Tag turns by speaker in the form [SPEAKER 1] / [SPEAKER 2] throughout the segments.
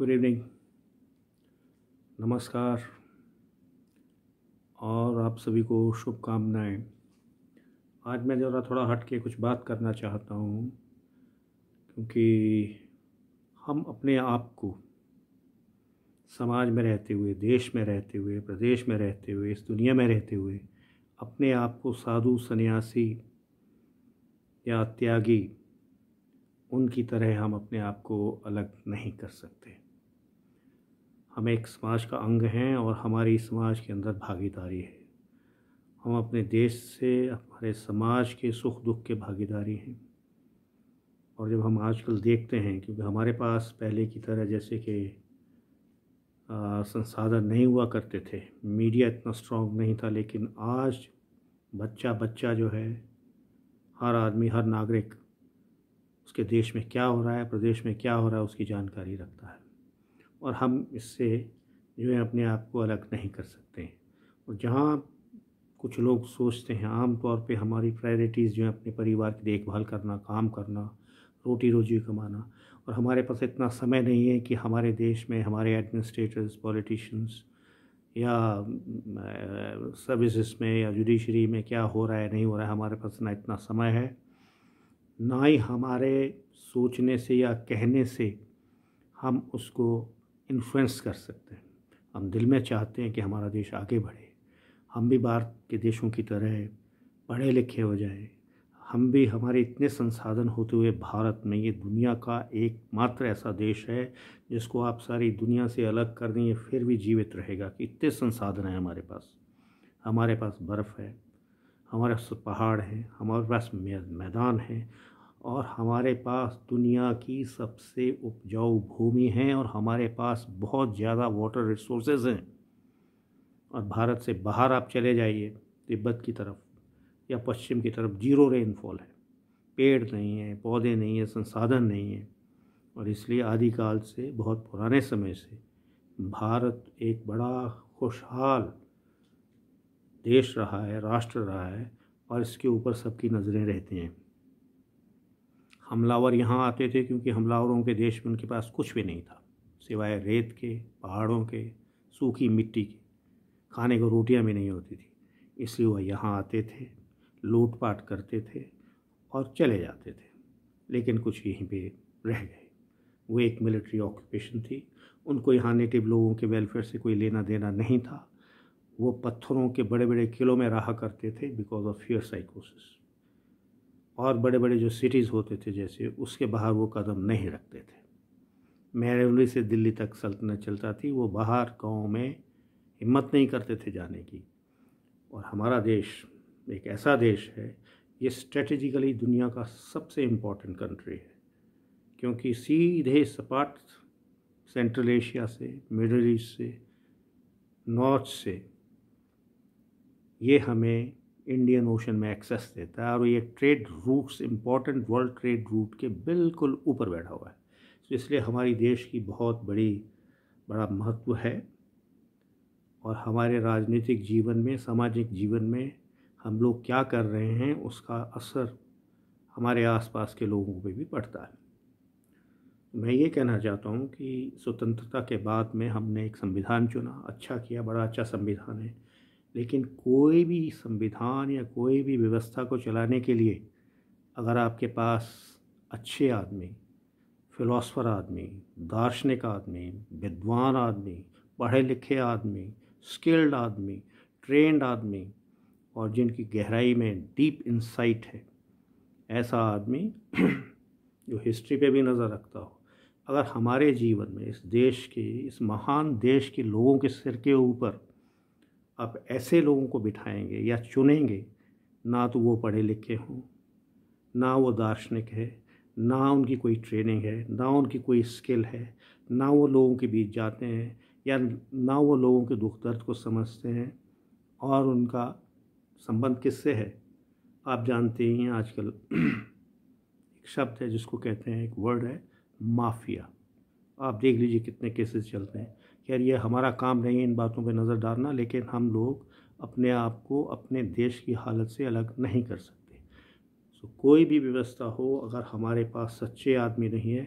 [SPEAKER 1] Good evening नमस्कार और आप सभी को शुभकामनाएं आज मैं ज़रा थोड़ा हट के कुछ बात करना चाहता हूँ क्योंकि हम अपने आप को समाज में रहते हुए देश में रहते हुए प्रदेश में रहते हुए इस दुनिया में रहते हुए अपने आप को साधु सन्यासी या त्यागी उनकी तरह हम अपने आप को अलग नहीं कर सकते हम एक समाज का अंग हैं और हमारी समाज के अंदर भागीदारी है हम अपने देश से हमारे समाज के सुख दुख के भागीदारी हैं और जब हम आजकल देखते हैं क्योंकि हमारे पास पहले की तरह जैसे कि संसाधन नहीं हुआ करते थे मीडिया इतना स्ट्रॉन्ग नहीं था लेकिन आज बच्चा बच्चा जो है हर आदमी हर नागरिक उसके देश में क्या हो रहा है प्रदेश में क्या हो रहा है उसकी जानकारी रखता है और हम इससे जो है अपने आप को अलग नहीं कर सकते और जहाँ कुछ लोग सोचते हैं आम तौर पे हमारी प्रायोरिटीज़ जो है अपने परिवार की देखभाल करना काम करना रोटी रोजी कमाना और हमारे पास इतना समय नहीं है कि हमारे देश में हमारे एडमिनिस्ट्रेटर्स पॉलिटिशियंस या सर्विसेज में या जुडिशरी में क्या हो रहा है नहीं हो रहा है हमारे पास ना इतना समय है ना ही हमारे सोचने से या कहने से हम उसको इन्फ्लुएंस कर सकते हैं हम दिल में चाहते हैं कि हमारा देश आगे बढ़े हम भी बाहर के देशों की तरह पढ़े लिखे हो जाए हम भी हमारे इतने संसाधन होते हुए भारत में ये दुनिया का एकमात्र ऐसा देश है जिसको आप सारी दुनिया से अलग कर देंगे फिर भी जीवित रहेगा कि इतने संसाधन हैं हमारे पास हमारे पास बर्फ़ है हमारे पास पहाड़ हैं हमारे पास मैदान है और हमारे पास दुनिया की सबसे उपजाऊ भूमि है और हमारे पास बहुत ज़्यादा वाटर रिसोर्सेज हैं और भारत से बाहर आप चले जाइए तिब्बत की तरफ या पश्चिम की तरफ जीरो रेनफॉल है पेड़ नहीं है पौधे नहीं हैं संसाधन नहीं है और इसलिए आदिकाल से बहुत पुराने समय से भारत एक बड़ा खुशहाल देश रहा है राष्ट्र रहा है और इसके ऊपर सबकी नज़रें रहती हैं हमलावर यहाँ आते थे क्योंकि हमलावरों के देश में उनके पास कुछ भी नहीं था सिवाय रेत के पहाड़ों के सूखी मिट्टी के खाने को रोटियाँ भी नहीं होती थी इसलिए वह यहाँ आते थे लूटपाट करते थे और चले जाते थे लेकिन कुछ यहीं पे रह गए वो एक मिलिट्री ऑक्यूपेशन थी उनको यहाँ नेटिव लोगों के वेलफेयर से कोई लेना देना नहीं था वो पत्थरों के बड़े बड़े किलों में रहा करते थे बिकॉज ऑफ फियर साइकोसिस और बड़े बड़े जो सिटीज़ होते थे जैसे उसके बाहर वो कदम नहीं रखते थे महरौली से दिल्ली तक सल्तनत चलता थी वो बाहर गाँव में हिम्मत नहीं करते थे जाने की और हमारा देश एक ऐसा देश है ये स्ट्रेटजिकली दुनिया का सबसे इम्पॉर्टेंट कंट्री है क्योंकि सीधे सपाट सेंट्रल एशिया से मिडल ईस्ट से नॉर्थ से ये हमें इंडियन ओशन में एक्सेस देता है और ये trade routes important world trade route के बिल्कुल ऊपर बैठा हुआ है तो इसलिए हमारी देश की बहुत बड़ी बड़ा महत्व है और हमारे राजनीतिक जीवन में सामाजिक जीवन में हम लोग क्या कर रहे हैं उसका असर हमारे आसपास के लोगों पे भी पड़ता है मैं ये कहना चाहता हूँ कि स्वतंत्रता के बाद में हमने एक संविधान चुना अच्छा किया बड़ा अच्छा संविधान है लेकिन कोई भी संविधान या कोई भी व्यवस्था को चलाने के लिए अगर आपके पास अच्छे आदमी फ़िलासफ़र आदमी दार्शनिक आदमी विद्वान आदमी पढ़े लिखे आदमी स्किल्ड आदमी ट्रेंड आदमी और जिनकी गहराई में डीप इंसाइट है ऐसा आदमी जो हिस्ट्री पे भी नज़र रखता हो अगर हमारे जीवन में इस देश के इस महान देश के लोगों के सिर के ऊपर आप ऐसे लोगों को बिठाएंगे या चुनेंगे ना तो वो पढ़े लिखे हों ना वो दार्शनिक है ना उनकी कोई ट्रेनिंग है ना उनकी कोई स्किल है ना वो लोगों के बीच जाते हैं या ना वो लोगों के दुख दर्द को समझते हैं और उनका संबंध किससे है आप जानते ही हैं आजकल एक शब्द है जिसको कहते हैं एक वर्ड है माफिया आप देख लीजिए कितने केसेस चलते हैं खैर ये हमारा काम नहीं है इन बातों पे नज़र डालना लेकिन हम लोग अपने आप को अपने देश की हालत से अलग नहीं कर सकते सो कोई भी व्यवस्था हो अगर हमारे पास सच्चे आदमी नहीं है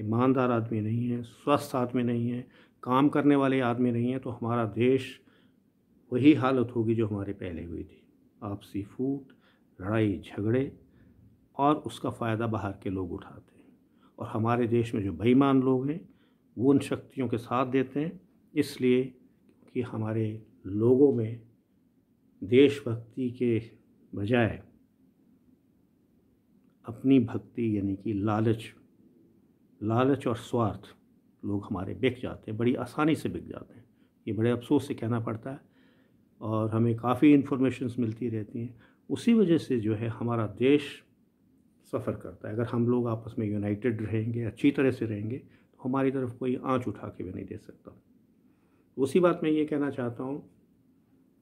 [SPEAKER 1] ईमानदार आदमी नहीं है स्वस्थ आदमी नहीं है काम करने वाले आदमी नहीं है तो हमारा देश वही हालत होगी जो हमारे पहले हुई थी आपसी फूट लड़ाई झगड़े और उसका फ़ायदा बाहर के लोग उठाते हैं और हमारे देश में जो बेईमान लोग हैं वो उन शक्तियों के साथ देते हैं इसलिए कि हमारे लोगों में देशभक्ति के बजाय अपनी भक्ति यानी कि लालच लालच और स्वार्थ लोग हमारे बिक जाते हैं बड़ी आसानी से बिक जाते हैं ये बड़े अफसोस से कहना पड़ता है और हमें काफ़ी इन्फॉर्मेशन्स मिलती रहती हैं उसी वजह से जो है हमारा देश सफ़र करता है अगर हम लोग आपस में यूनाइटेड रहेंगे अच्छी तरह से रहेंगे तो हमारी तरफ कोई आँच उठा के भी नहीं दे सकता उसी बात में ये कहना चाहता हूँ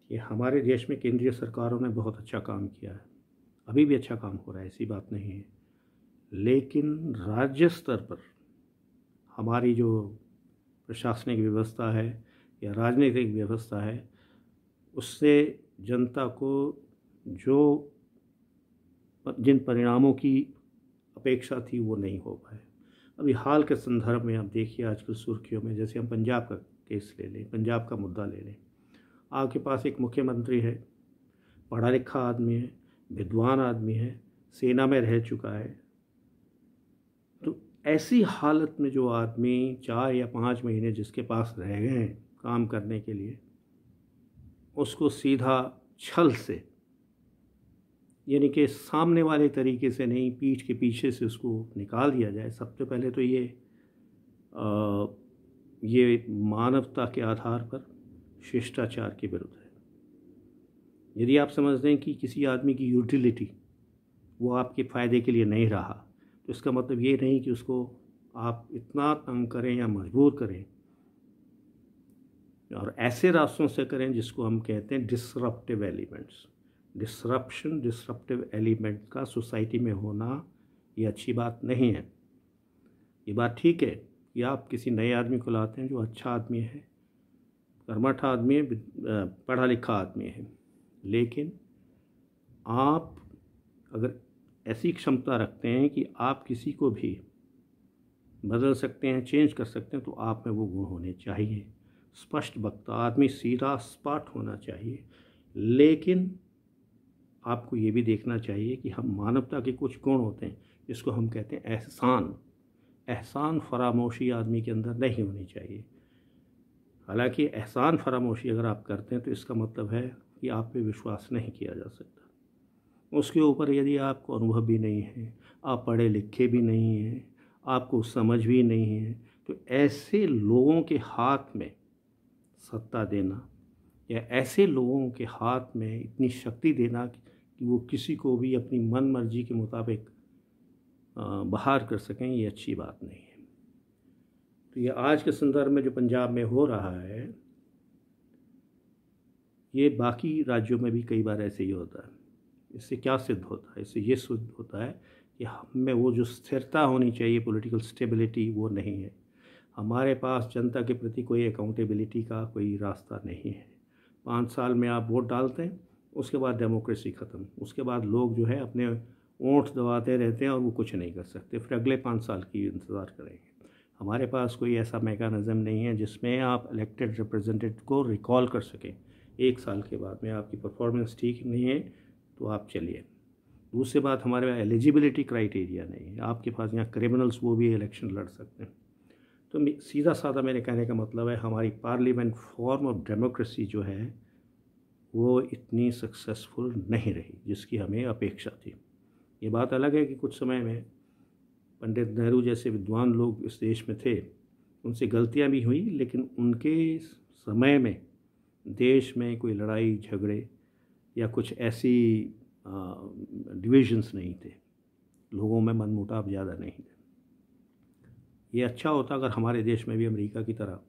[SPEAKER 1] कि हमारे देश में केंद्रीय सरकारों ने बहुत अच्छा काम किया है अभी भी अच्छा काम हो रहा है ऐसी बात नहीं है लेकिन राज्य स्तर पर हमारी जो प्रशासनिक व्यवस्था है या राजनीतिक व्यवस्था है उससे जनता को जो जिन परिणामों की अपेक्षा थी वो नहीं हो पाए अभी हाल के संदर्भ में आप देखिए आजकल सुर्खियों में जैसे हम पंजाब का केस ले लें पंजाब का मुद्दा ले लें आपके पास एक मुख्यमंत्री है पढ़ा लिखा आदमी है विद्वान आदमी है सेना में रह चुका है तो ऐसी हालत में जो आदमी चार या पाँच महीने जिसके पास रह गए हैं काम करने के लिए उसको सीधा छल से यानी कि सामने वाले तरीके से नहीं पीठ के पीछे से उसको निकाल दिया जाए सबसे पहले तो ये आ, ये मानवता के आधार पर शिष्टाचार के विरुद्ध है यदि आप समझते हैं कि किसी आदमी की यूटिलिटी वो आपके फ़ायदे के लिए नहीं रहा तो इसका मतलब ये नहीं कि उसको आप इतना तंग करें या मजबूर करें और ऐसे रास्तों से करें जिसको हम कहते हैं disruptive elements disruption disruptive element का सोसाइटी में होना ये अच्छी बात नहीं है ये बात ठीक है या आप किसी नए आदमी को लाते हैं जो अच्छा आदमी है कर्मठ आदमी है पढ़ा लिखा आदमी है लेकिन आप अगर ऐसी क्षमता रखते हैं कि आप किसी को भी बदल सकते हैं चेंज कर सकते हैं तो आप में वो गुण होने चाहिए स्पष्ट वक्ता आदमी सीधा स्पाट होना चाहिए लेकिन आपको ये भी देखना चाहिए कि हम मानवता के कुछ गुण होते हैं जिसको हम कहते हैं एहसान एहसान फरामोशी आदमी के अंदर नहीं होनी चाहिए हालांकि एहसान फरामोशी अगर आप करते हैं तो इसका मतलब है कि आप पे विश्वास नहीं किया जा सकता उसके ऊपर यदि आपको अनुभव भी नहीं है आप पढ़े लिखे भी नहीं हैं आपको समझ भी नहीं है तो ऐसे लोगों के हाथ में सत्ता देना या ऐसे लोगों के हाथ में इतनी शक्ति देना कि वो किसी को भी अपनी मन मर्जी के मुताबिक बाहर कर सकें ये अच्छी बात नहीं है तो ये आज के संदर्भ में जो पंजाब में हो रहा है ये बाकी राज्यों में भी कई बार ऐसे ही होता है इससे क्या सिद्ध होता है इससे ये सिद्ध होता है कि हम में वो जो स्थिरता होनी चाहिए पॉलिटिकल स्टेबिलिटी वो नहीं है हमारे पास जनता के प्रति कोई अकाउंटेबिलिटी का कोई रास्ता नहीं है पाँच साल में आप वोट डालते हैं उसके बाद डेमोक्रेसी ख़त्म उसके बाद लोग जो है अपने ओंठ दबाते रहते हैं और वो कुछ नहीं कर सकते फिर अगले पाँच साल की इंतज़ार करेंगे हमारे पास कोई ऐसा मेकानिज़म नहीं है जिसमें आप इलेक्टेड रिप्रेजेंटेटिव को रिकॉल कर सकें एक साल के बाद में आपकी परफॉर्मेंस ठीक नहीं है तो आप चलिए दूसरी बात हमारे यहाँ एलिजिबिलिटी क्राइटेरिया नहीं है आपके पास यहाँ क्रिमिनल्स वो भी इलेक्शन लड़ सकते हैं तो सीधा साधा मेरे कहने का मतलब है हमारी पार्लियामेंट फॉर्म ऑफ डेमोक्रेसी जो है वो इतनी सक्सेसफुल नहीं रही जिसकी हमें अपेक्षा थी ये बात अलग है कि कुछ समय में पंडित नेहरू जैसे विद्वान लोग इस देश में थे उनसे गलतियां भी हुई लेकिन उनके समय में देश में कोई लड़ाई झगड़े या कुछ ऐसी डिविजन्स नहीं थे लोगों में मनमुटाव ज़्यादा नहीं थे ये अच्छा होता अगर हमारे देश में भी अमेरिका की तरह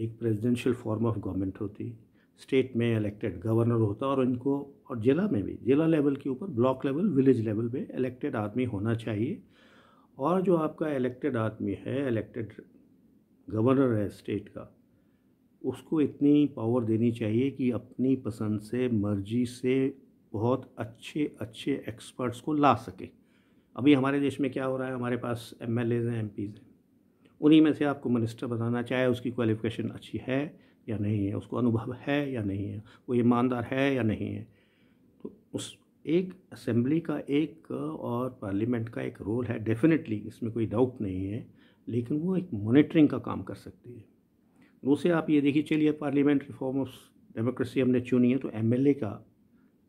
[SPEAKER 1] एक प्रेसिडेंशियल फॉर्म ऑफ गवर्नमेंट होती स्टेट में इलेक्टेड गवर्नर होता है और इनको और ज़िला में भी ज़िला लेवल के ऊपर ब्लॉक लेवल विलेज लेवल पे इलेक्टेड आदमी होना चाहिए और जो आपका इलेक्टेड आदमी है इलेक्टेड गवर्नर है स्टेट का उसको इतनी पावर देनी चाहिए कि अपनी पसंद से मर्जी से बहुत अच्छे अच्छे एक्सपर्ट्स को ला सके अभी हमारे देश में क्या हो रहा है हमारे पास एम एल एज़ हैं एम पीज़ हैं उन्हीं में से आपको मिनिस्टर बनाना चाहे उसकी क्वालिफिकेशन अच्छी है या नहीं है उसको अनुभव है या नहीं है वो ईमानदार है या नहीं है तो उस एक असेंबली का एक और पार्लियामेंट का एक रोल है डेफिनेटली इसमें कोई डाउट नहीं है लेकिन वो एक मॉनिटरिंग का काम कर सकती है दूसरे आप ये देखिए चलिए पार्लियामेंट रिफॉर्म ऑफ डेमोक्रेसी हमने चुनी है तो एम का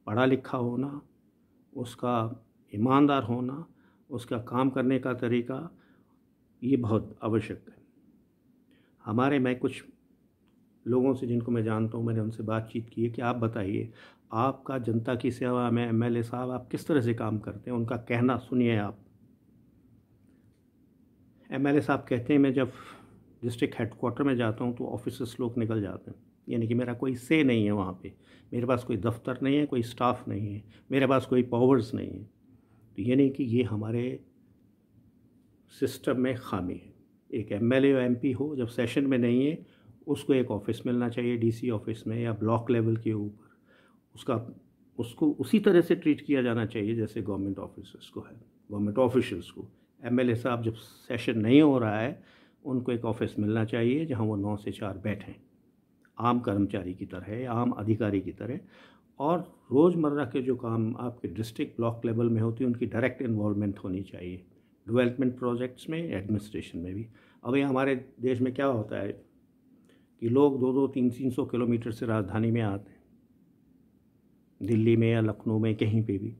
[SPEAKER 1] पढ़ा लिखा होना उसका ईमानदार होना उसका काम करने का तरीका ये बहुत आवश्यक है हमारे मैं कुछ लोगों से जिनको मैं जानता हूँ मैंने उनसे बातचीत की है कि आप बताइए आपका जनता की सेवा में एम साहब आप किस तरह से काम करते हैं उनका कहना सुनिए आप एम साहब कहते हैं मैं जब डिस्ट्रिक्ट हेडकोार्टर में जाता हूँ तो ऑफिसर्स लोग निकल जाते हैं यानी कि मेरा कोई से नहीं है वहाँ पे मेरे पास कोई दफ्तर नहीं है कोई स्टाफ नहीं है मेरे पास कोई पावर्स नहीं है तो यानी कि ये हमारे सिस्टम में खामी है एक एम एल और एम हो जब सेशन में नहीं है उसको एक ऑफिस मिलना चाहिए डीसी ऑफिस में या ब्लॉक लेवल के ऊपर उसका उसको उसी तरह से ट्रीट किया जाना चाहिए जैसे गवर्नमेंट ऑफिसर्स को है गवर्नमेंट ऑफिशल्स को एम साहब जब सेशन नहीं हो रहा है उनको एक ऑफिस मिलना चाहिए जहाँ वो नौ से चार बैठें आम कर्मचारी की तरह आम अधिकारी की तरह और रोज़मर्रा के जो काम आपके डिस्ट्रिक्ट ब्लॉक लेवल में होती है उनकी डायरेक्ट इन्वॉल्वमेंट होनी चाहिए डेवलपमेंट प्रोजेक्ट्स में एडमिनिस्ट्रेशन में भी अब ये हमारे देश में क्या होता है कि लोग दो दो तीन तीन सौ किलोमीटर से राजधानी में आते हैं दिल्ली में या लखनऊ में कहीं पे भी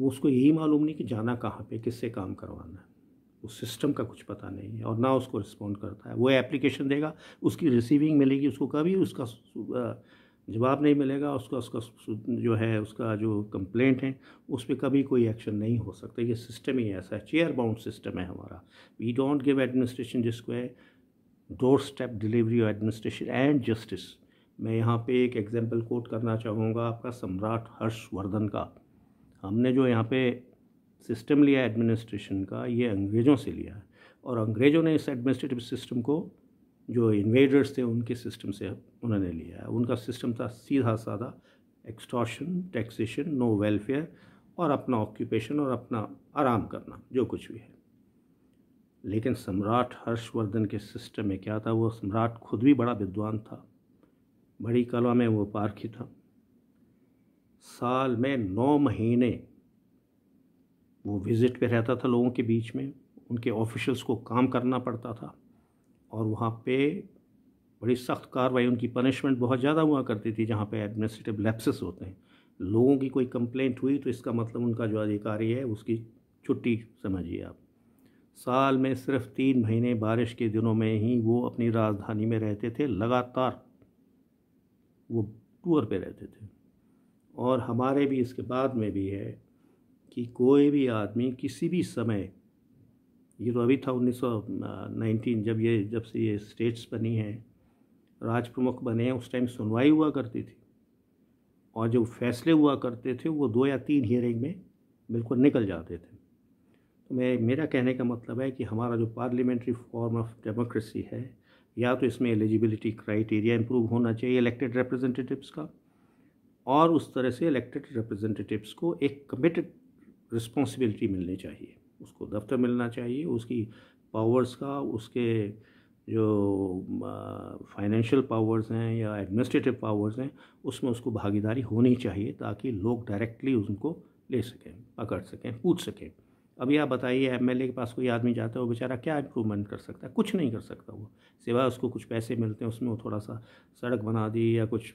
[SPEAKER 1] वो उसको यही मालूम नहीं कि जाना कहाँ पे किससे काम करवाना है उस सिस्टम का कुछ पता नहीं है और ना उसको रिस्पॉन्ड करता है वो एप्लीकेशन देगा उसकी रिसीविंग मिलेगी उसको कभी उसका जवाब नहीं मिलेगा उसका उसका जो है उसका जो कंप्लेंट है उस पर कभी कोई एक्शन नहीं हो सकता ये सिस्टम ही ऐसा है चेयर बाउंड सिस्टम है हमारा वी डोंट गिव एडमिनिस्ट्रेशन जिसको है doorstep delivery administration and justice मैं यहाँ पे एक एग्जांपल कोट करना चाहूँगा आपका सम्राट हर्षवर्धन का हमने जो यहाँ पे सिस्टम लिया एडमिनिस्ट्रेशन का ये अंग्रेज़ों से लिया और अंग्रेज़ों ने इस एडमिनिस्ट्रेटिव सिस्टम को जो इन्वेडर्स थे उनके सिस्टम से उन्होंने लिया है उनका सिस्टम था सीधा साधा एक्सटॉशन टैक्सेशन नो वेलफेयर और अपना ऑक्यूपेशन और अपना आराम करना जो कुछ भी है लेकिन सम्राट हर्षवर्धन के सिस्टम में क्या था वो सम्राट खुद भी बड़ा विद्वान था बड़ी कला में वो पारखी था साल में नौ महीने वो विज़िट पे रहता था लोगों के बीच में उनके ऑफिशल्स को काम करना पड़ता था और वहाँ पे बड़ी सख्त कार्रवाई उनकी पनिशमेंट बहुत ज़्यादा हुआ करती थी जहाँ पे एडमिनिस्ट्रेटिव लैप्सिस होते हैं लोगों की कोई कंप्लेंट हुई तो इसका मतलब उनका जो अधिकारी है उसकी छुट्टी समझिए आप साल में सिर्फ तीन महीने बारिश के दिनों में ही वो अपनी राजधानी में रहते थे लगातार वो टूर पे रहते थे और हमारे भी इसके बाद में भी है कि कोई भी आदमी किसी भी समय ये तो अभी था 1919 जब ये जब से ये स्टेट्स बनी हैं राज प्रमुख बने हैं उस टाइम सुनवाई हुआ करती थी और जो फैसले हुआ करते थे वो दो या तीन हियरिंग में बिल्कुल निकल जाते थे तो मैं मेरा कहने का मतलब है कि हमारा जो पार्लियामेंट्री फॉर्म ऑफ डेमोक्रेसी है या तो इसमें एलिजिबिलिटी क्राइटेरिया इम्प्रूव होना चाहिए इलेक्टेड रिप्रेजेंटेटिव्स का और उस तरह से इलेक्टेड रिप्रेजेंटेटिव्स को एक कमिटेड रिस्पॉन्सिबिलिटी मिलनी चाहिए उसको दफ्तर मिलना चाहिए उसकी पावर्स का उसके जो फाइनेंशियल पावर्स हैं या एडमिनिस्ट्रेटिव पावर्स हैं उसमें उसको भागीदारी होनी चाहिए ताकि लोग डायरेक्टली उनको ले सकें पकड़ सकें पूछ सकें अभी आप बताइए एमएलए के पास कोई आदमी जाता है वो बेचारा क्या इम्प्रूवमेंट कर सकता है कुछ नहीं कर सकता वो सिवा उसको कुछ पैसे मिलते हैं उसमें वो थोड़ा सा सड़क बना दी या कुछ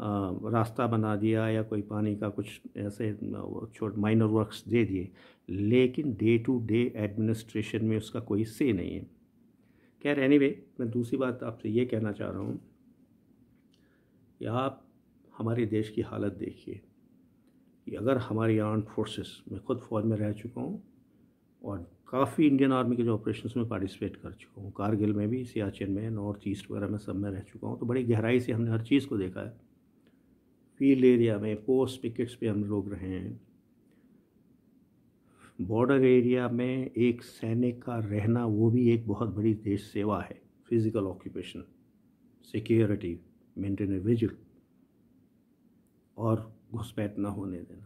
[SPEAKER 1] आ, रास्ता बना दिया या कोई पानी का कुछ ऐसे छोट माइनर वर्क्स दे दिए लेकिन डे टू डे एडमिनिस्ट्रेशन में उसका कोई से नहीं है खैर एनी anyway, मैं दूसरी बात आपसे ये कहना चाह रहा हूँ कि आप हमारे देश की हालत देखिए कि अगर हमारी आर्म फोर्सेस मैं खुद फौज में रह चुका हूँ और काफ़ी इंडियन आर्मी के जो ऑपरेशंस में पार्टिसिपेट कर चुका हूँ कारगिल में भी सियाचिन में नॉर्थ ईस्ट वगैरह में सब में रह चुका हूँ तो बड़ी गहराई से हमने हर चीज़ को देखा है फील्ड एरिया में पोस्ट पिकेट्स पे हम लोग रहे हैं बॉर्डर एरिया में एक सैनिक का रहना वो भी एक बहुत बड़ी देश सेवा है physical occupation security maintain vigil और घुसपैठ ना होने देना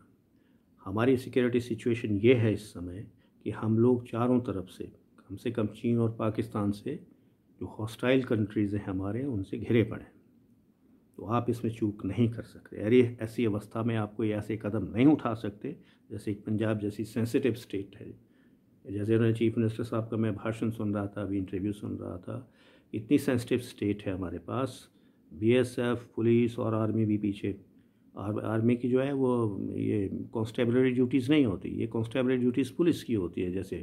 [SPEAKER 1] हमारी सिक्योरिटी सिचुएशन ये है इस समय कि हम लोग चारों तरफ से कम से कम चीन और पाकिस्तान से जो हॉस्टाइल कंट्रीज़ हैं हमारे उनसे घिरे पड़े हैं तो आप इसमें चूक नहीं कर सकते अरे ऐसी अवस्था में आप कोई ऐसे कदम नहीं उठा सकते जैसे एक पंजाब जैसी सेंसिटिव स्टेट है जैसे उन्होंने चीफ मिनिस्टर साहब का मैं भाषण सुन रहा था अभी इंटरव्यू सुन रहा था इतनी सेंसिटिव स्टेट है हमारे पास बीएसएफ पुलिस और आर्मी भी पीछे आर्मी की जो है वो ये कॉन्स्टेबलरी ड्यूटीज़ नहीं होती ये कॉन्स्टेबलरी ड्यूटीज़ पुलिस की होती है जैसे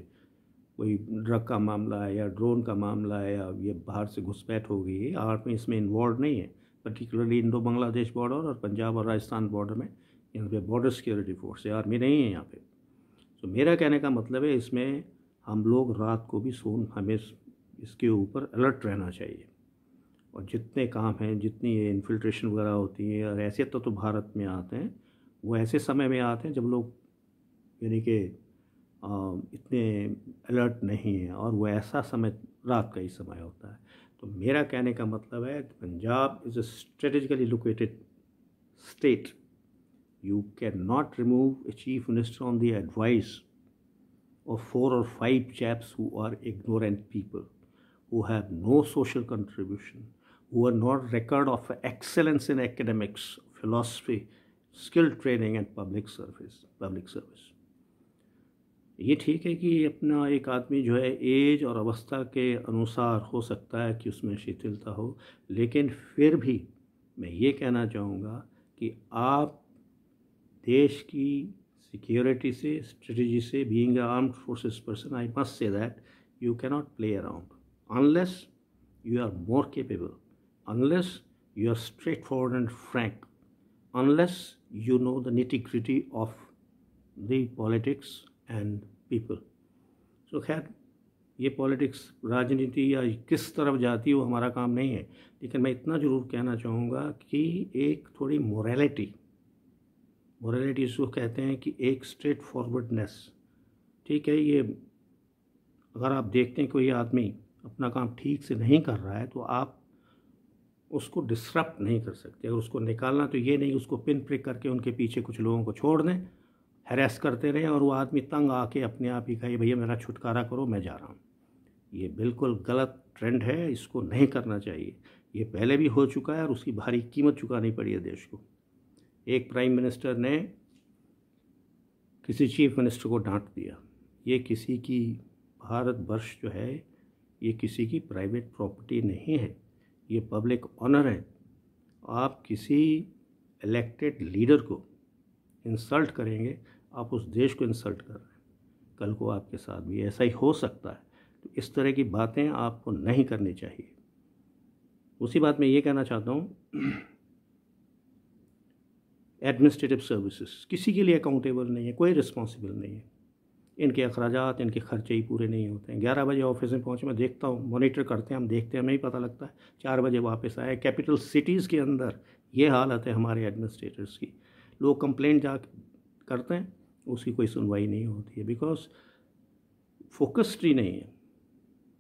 [SPEAKER 1] कोई ड्रग का मामला है या ड्रोन का मामला है या ये बाहर से घुसपैठ हो गई है आर्मी इसमें इन्वॉल्व नहीं है पर्टिकुलरली इंडो बांग्लादेश बॉर्डर और पंजाब और राजस्थान बॉर्डर में यहाँ पे बॉर्डर सिक्योरिटी फोर्स है आर्मी नहीं है यहाँ पे तो मेरा कहने का मतलब है इसमें हम लोग रात को भी सोन हमें इसके ऊपर अलर्ट रहना चाहिए और जितने काम हैं जितनी ये इन्फिल्ट्रेशन वगैरह होती है और ऐसे तो, तो भारत में आते हैं वो ऐसे समय में आते हैं जब लोग यानी कि इतने अलर्ट नहीं हैं और वो ऐसा समय रात का ही समय होता है तो मेरा कहने का मतलब है Punjab is a strategically located state you can not remove a chief minister on the advice or four or five chaps who are ignorant people who have no social contribution who are not record of excellence in academics, philosophy, skill training and public service public service ये ठीक है कि अपना एक आदमी जो है as और अवस्था के अनुसार हो सकता है कि उसमें शिथिलता हो लेकिन फिर भी मैं ये कहना चाहूँगा कि आप देश की सिक्योरिटी से स्ट्रेटजी से being a armed forces person I must say that you cannot play around unless you are more capable unless you are straightforward and frank, unless you know the nitty gritty of the politics and people. So खैर ये politics राजनीति या किस तरफ जाती है वो हमारा काम नहीं है लेकिन मैं इतना ज़रूर कहना चाहूँगा कि एक थोड़ी मोरालिटी मोरालिटी इसको कहते हैं कि एक स्ट्रेट फॉरवर्डनेस ठीक है ये अगर आप देखते हैं कोई आदमी अपना काम ठीक से नहीं कर रहा है तो आप उसको डिस्टर्ब नहीं कर सकते अगर उसको निकालना तो ये नहीं उसको पिन प्रिक करके उनके पीछे कुछ लोगों को छोड़ दें हरेस करते रहें और वो आदमी तंग आके अपने आप ही कहे भैया मेरा छुटकारा करो मैं जा रहा हूँ ये बिल्कुल गलत ट्रेंड है इसको नहीं करना चाहिए ये पहले भी हो चुका है और उसकी भारी कीमत चुकानी पड़ी है देश को एक प्राइम मिनिस्टर ने किसी चीफ मिनिस्टर को डांट दिया ये किसी की भारत वर्ष जो है ये किसी की प्राइवेट प्रॉपर्टी नहीं है ये पब्लिक ऑनर है आप किसी इलेक्टेड लीडर को इंसल्ट करेंगे आप उस देश को इंसल्ट कर रहे हैं कल को आपके साथ भी ऐसा ही हो सकता है तो इस तरह की बातें आपको नहीं करनी चाहिए उसी बात में ये कहना चाहता हूँ एडमिनिस्ट्रेटिव सर्विसेज किसी के लिए अकाउंटेबल नहीं है कोई रिस्पॉन्सिबल नहीं है इनके अखराज इनके खर्चे ही पूरे नहीं होते हैं ग्यारह बजे ऑफिस में पहुँच मैं देखता हूँ मोनिटर करते हैं हम देखते हैं हमें ही पता लगता है चार बजे वापस आए कैपिटल सिटीज़ के अंदर ये हालत है हमारे एडमिनिस्ट्रेटर्स की लोग कंप्लेंट जा करते हैं उसकी कोई सुनवाई नहीं होती है बिकॉज फोकस्ड ही नहीं है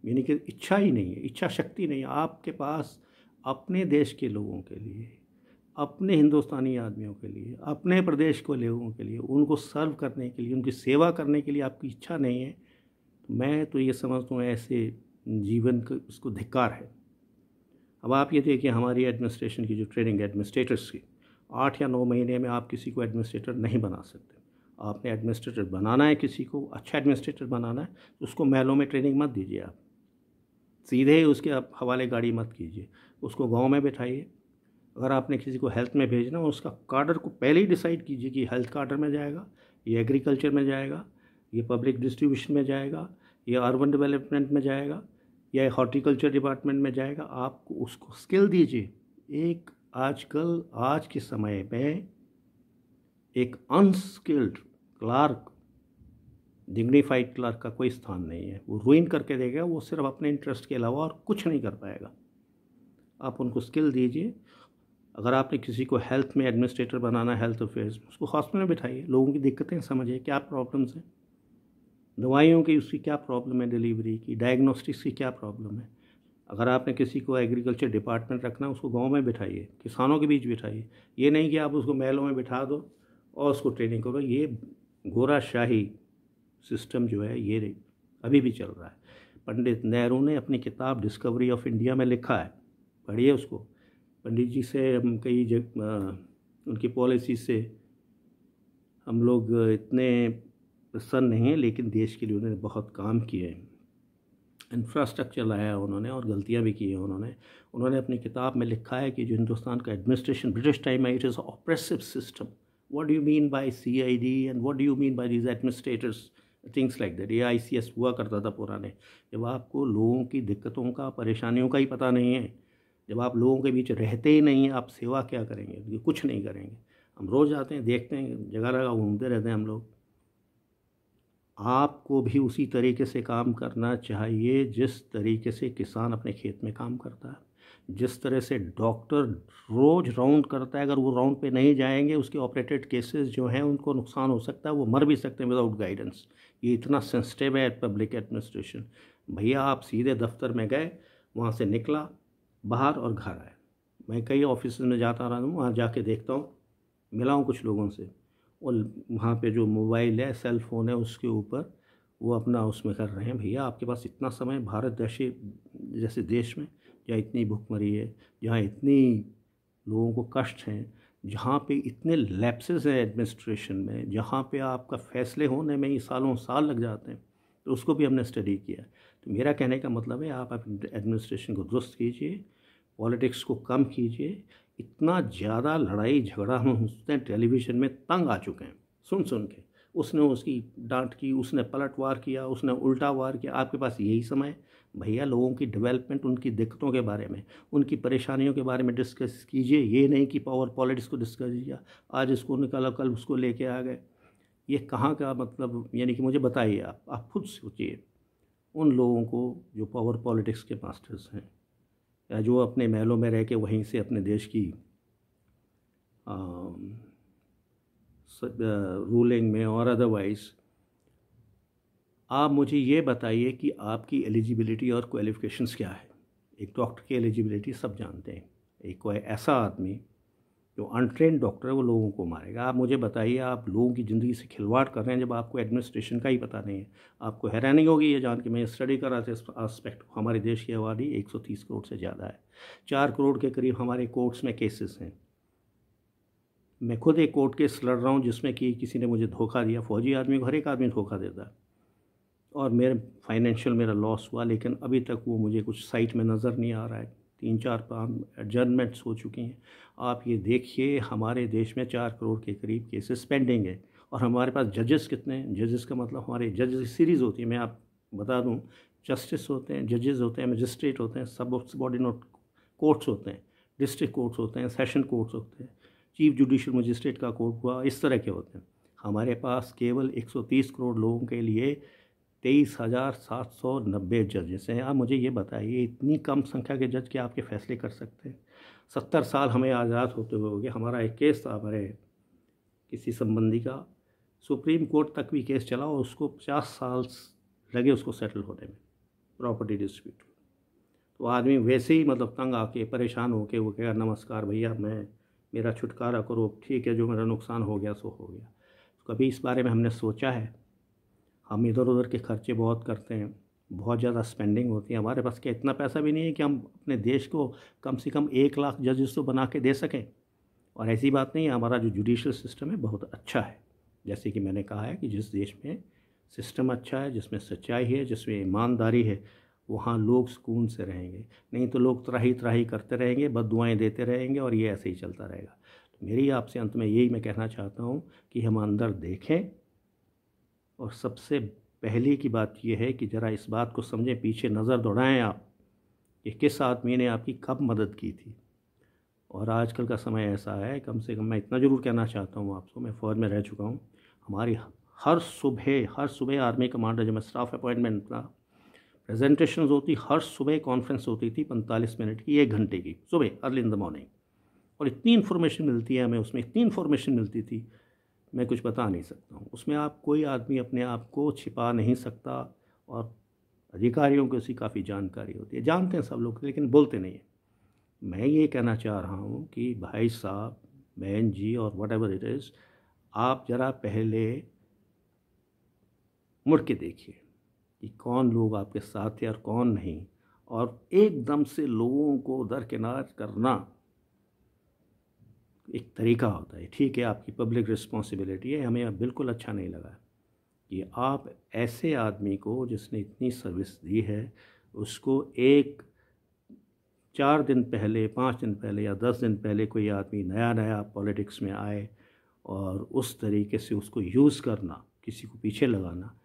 [SPEAKER 1] यानी कि इच्छा ही नहीं है इच्छा शक्ति नहीं है आपके पास अपने देश के लोगों के लिए अपने हिंदुस्तानी आदमियों के लिए अपने प्रदेश को लोगों के लिए उनको सर्व करने के लिए उनकी सेवा करने के लिए आपकी इच्छा नहीं है तो मैं तो ये समझता हूँ ऐसे जीवन का उसको धिक्कार है अब आप ये देखिए हमारी एडमिनिस्ट्रेशन की जो ट्रेनिंग है एडमिनिस्ट्रेटर्स की आठ या नौ महीने में आप किसी को एडमिनिस्ट्रेटर नहीं बना सकते आपने एडमिनिस्ट्रेटर बनाना है किसी को अच्छा एडमिनिस्ट्रेटर बनाना है तो उसको महलों में ट्रेनिंग मत दीजिए आप सीधे उसके आप हवाले गाड़ी मत कीजिए उसको गांव में बैठाइए अगर आपने किसी को हेल्थ में भेजना हो उसका कार्डर को पहले ही डिसाइड कीजिए कि हेल्थ कार्डर में जाएगा ये एग्रीकल्चर में जाएगा ये पब्लिक डिस्ट्रीब्यूशन में जाएगा ये अर्बन डेवलपमेंट में जाएगा या हॉर्टिकल्चर डिपार्टमेंट में जाएगा आप उसको स्किल दीजिए एक आजकल आज के समय में एक अनस्किल्ड क्लार्क डिग्निफाइड क्लार्क का कोई स्थान नहीं है वो रुइन करके देगा वो सिर्फ अपने इंटरेस्ट के अलावा और कुछ नहीं कर पाएगा आप उनको स्किल दीजिए अगर आपने किसी को हेल्थ में एडमिनिस्ट्रेटर बनाना है हेल्थ अफेयर्स में उसको हॉस्पिटल में बिठाइए लोगों की दिक्कतें समझिए क्या प्रॉब्लम्स हैं दवाइयों की उसकी क्या प्रॉब्लम है डिलीवरी की डायग्नोस्टिक्स की क्या प्रॉब्लम है अगर आपने किसी को एग्रीकल्चर डिपार्टमेंट रखना है उसको गाँव में बिठाइए किसानों के बीच बिठाइए ये नहीं कि आप उसको महलों में बिठा दो और उसको ट्रेनिंग करो ये गोरा शाही सिस्टम जो है ये अभी भी चल रहा है पंडित नेहरू ने अपनी किताब डिस्कवरी ऑफ इंडिया में लिखा है पढ़िए उसको पंडित जी से हम कई जग उनकी पॉलिसी से हम लोग इतने प्रसन्न नहीं हैं लेकिन देश के लिए उन्होंने बहुत काम किए हैं इंफ्रास्ट्रक्चर लाया उन्होंने और गलतियाँ भी की हैं उन्होंने उन्होंने अपनी किताब में लिखा है कि जो हिंदुस्तान का एडमिनिस्ट्रेशन ब्रिटिश टाइम है it is oppressive system what do you mean by CID and what do you mean by these administrators things like that a I C S हुआ करता था पुराने जब आपको लोगों की दिक्कतों का परेशानियों का ही पता नहीं है जब आप लोगों के बीच रहते ही नहीं हैं आप सेवा क्या करेंगे कुछ नहीं करेंगे हम रोज़ आते हैं देखते हैं जगह जगह घूमते रहते हैं हम लोग आपको भी उसी तरीके से काम करना चाहिए जिस तरीके से किसान अपने खेत में काम करता है जिस तरह से डॉक्टर रोज़ राउंड करता है अगर वो राउंड पे नहीं जाएंगे उसके ऑपरेटेड केसेस जो हैं उनको नुकसान हो सकता है वो मर भी सकते हैं विदाउट गाइडेंस ये इतना सेंसिटिव है पब्लिक एडमिनिस्ट्रेशन भैया आप सीधे दफ्तर में गए वहाँ से निकला बाहर और घर आए मैं कई ऑफिस में जाता रहा हूँ वहाँ जाके देखता हूँ मिला हूँ कुछ लोगों से और वहाँ पे जो मोबाइल है सेल फ़ोन है उसके ऊपर वो अपना उसमें कर रहे हैं भैया आपके पास इतना समय भारत जैसे जैसे देश में जहाँ इतनी भुखमरी है जहाँ इतनी लोगों को कष्ट हैं जहाँ पे इतने लैप्सेस हैं एडमिनिस्ट्रेशन में जहाँ पे आपका फैसले होने में ही सालों साल लग जाते हैं तो उसको भी हमने स्टडी किया तो मेरा कहने का मतलब है आप एडमिनिस्ट्रेशन को दुरुस्त कीजिए पॉलिटिक्स को कम कीजिए इतना ज़्यादा लड़ाई झगड़ा हम सुनते हैं टेलीविज़न में तंग आ चुके हैं सुन सुन के उसने उसकी डांट की उसने पलटवार किया उसने उल्टा वार किया आपके पास यही समय भैया लोगों की डेवलपमेंट उनकी दिक्कतों के बारे में उनकी परेशानियों के बारे में डिस्कस कीजिए ये नहीं कि पावर पॉलिटिक्स को डिस्कस किया आज इसको निकाला कल उसको लेके आ गए ये कहाँ का मतलब यानी कि मुझे बताइए आप आप खुद सोचिए उन लोगों को जो पावर पॉलिटिक्स के मास्टर्स हैं या जो अपने महलों में रह के वहीं से अपने देश की आ, सब, आ, रूलिंग में और अदरवाइज़ आप मुझे ये बताइए कि आपकी एलिजिबिलिटी और क्वालिफ़िकेशंस क्या है एक डॉक्टर की एलिजिबिलिटी सब जानते हैं एक कोई ऐसा आदमी जो अनट्रेन डॉक्टर है वो लोगों को मारेगा आप मुझे बताइए आप लोगों की ज़िंदगी से खिलवाड़ कर रहे हैं जब आपको एडमिनिस्ट्रेशन का ही पता नहीं है आपको हैरानी होगी ये जान के मैं स्टडी कर रहा था इस आस्पेक्ट को हमारे देश की आबादी 130 करोड़ से ज़्यादा है चार करोड़ के करीब हमारे कोर्ट्स में केसेस हैं मैं खुद एक कोर्ट केस लड़ रहा हूँ जिसमें कि किसी ने मुझे धोखा दिया फौजी आदमी को हर एक आदमी धोखा देता है और मेरे फाइनेंशियल मेरा लॉस हुआ लेकिन अभी तक वो मुझे कुछ साइट में नज़र नहीं आ रहा है तीन चार पाँच एडजर्नमेंट्स हो चुकी हैं आप ये देखिए हमारे देश में चार करोड़ के करीब केसेस पेंडिंग है और हमारे पास जजेस कितने हैं जजेस का मतलब हमारे जजेस सीरीज़ होती है मैं आप बता दूं जस्टिस होते हैं जजेस होते हैं मजिस्ट्रेट होते हैं सब नोट कोर्ट्स होते हैं डिस्ट्रिक्ट कोर्ट्स होते हैं सेशन कोर्ट्स होते हैं चीफ जुडिशल मजिस्ट्रेट का कोर्ट हुआ इस तरह के होते हैं हमारे पास केवल एक करोड़ लोगों के लिए तेईस हज़ार सात सौ नब्बे जजेस हैं आप मुझे ये बताइए इतनी कम संख्या के जज के आपके फैसले कर सकते हैं सत्तर साल हमें आज़ाद होते हुए हो गए हमारा एक केस था हमारे किसी संबंधी का सुप्रीम कोर्ट तक भी केस चला और उसको पचास साल लगे उसको सेटल होने में प्रॉपर्टी डिस्प्यूट तो आदमी वैसे ही मतलब तंग आके परेशान होके वो कह नमस्कार भैया मैं मेरा छुटकारा करो ठीक है जो मेरा नुकसान हो गया सो हो गया तो कभी इस बारे में हमने सोचा है हम इधर उधर के खर्चे बहुत करते हैं बहुत ज़्यादा स्पेंडिंग होती है हमारे पास क्या इतना पैसा भी नहीं है कि हम अपने देश को कम से कम एक लाख जजेस तो बना के दे सकें और ऐसी बात नहीं है हमारा जो जुडिशल सिस्टम है बहुत अच्छा है जैसे कि मैंने कहा है कि जिस देश में सिस्टम अच्छा है जिसमें सच्चाई है जिसमें ईमानदारी है वहाँ लोग सुकून से रहेंगे नहीं तो लोग त्राही त्राही करते रहेंगे बद दुआएँ देते रहेंगे और ये ऐसे ही चलता रहेगा तो मेरी आपसे अंत में यही मैं कहना चाहता हूँ कि हम अंदर देखें और सबसे पहले की बात यह है कि ज़रा इस बात को समझें पीछे नज़र दौड़ाएँ आप कि किस आदमी ने आपकी कब मदद की थी और आजकल का समय ऐसा है कम से कम मैं इतना ज़रूर कहना चाहता हूँ आपको मैं फ़ौज में रह चुका हूँ हमारी हर सुबह हर सुबह आर्मी कमांडर जब मैं स्टाफ अपॉइंटमेंट था प्रेजेंटेशन होती हर सुबह कॉन्फ्रेंस होती थी पैंतालीस मिनट की एक घंटे की सुबह अर्ली इन द मॉर्निंग और इतनी इन्फॉर्मेशन मिलती है हमें उसमें इतनी इन्फॉर्मेशन मिलती थी मैं कुछ बता नहीं सकता हूँ उसमें आप कोई आदमी अपने आप को छिपा नहीं सकता और अधिकारियों को उसकी काफ़ी जानकारी होती है जानते हैं सब लोग लेकिन बोलते नहीं हैं मैं ये कहना चाह रहा हूँ कि भाई साहब बहन जी और वट एवर इट इज़ आप ज़रा पहले मुड़ के देखिए कि कौन लोग आपके साथ थे और कौन नहीं और एकदम से लोगों को दरकिनार करना एक तरीका होता है ठीक है आपकी पब्लिक रिस्पॉन्सिबिलिटी है हमें बिल्कुल अच्छा नहीं लगा कि आप ऐसे आदमी को जिसने इतनी सर्विस दी है उसको एक चार दिन पहले पाँच दिन पहले या दस दिन पहले कोई आदमी नया नया पॉलिटिक्स में आए और उस तरीके से उसको यूज़ करना किसी को पीछे लगाना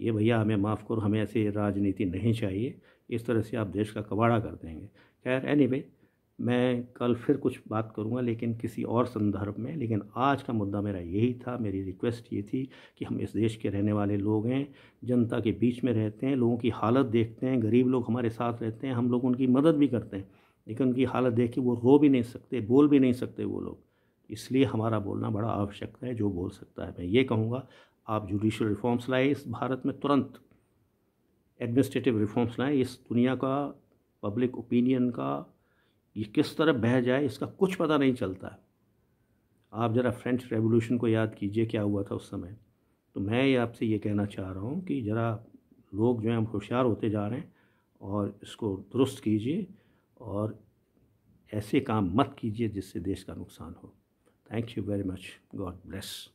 [SPEAKER 1] ये भैया हमें माफ़ करो हमें ऐसी राजनीति नहीं चाहिए इस तरह से आप देश का कबाड़ा कर देंगे खैर एनी anyway, मैं कल फिर कुछ बात करूंगा लेकिन किसी और संदर्भ में लेकिन आज का मुद्दा मेरा यही था मेरी रिक्वेस्ट ये थी कि हम इस देश के रहने वाले लोग हैं जनता के बीच में रहते हैं लोगों की हालत देखते हैं गरीब लोग हमारे साथ रहते हैं हम लोग उनकी मदद भी करते हैं लेकिन उनकी हालत देख के वो रो भी नहीं सकते बोल भी नहीं सकते वो लोग इसलिए हमारा बोलना बड़ा आवश्यक है जो बोल सकता है मैं ये कहूँगा आप जुडिशल रिफॉर्म्स लाए इस भारत में तुरंत एडमिनिस्ट्रेटिव रिफॉर्म्स लाएँ इस दुनिया का पब्लिक ओपिनियन का ये किस तरह बह जाए इसका कुछ पता नहीं चलता आप ज़रा फ्रेंच रेवोल्यूशन को याद कीजिए क्या हुआ था उस समय तो मैं ये आपसे ये कहना चाह रहा हूँ कि ज़रा लोग जो हैं हम होशियार होते जा रहे हैं और इसको दुरुस्त कीजिए और ऐसे काम मत कीजिए जिससे देश का नुकसान हो thank you very much God bless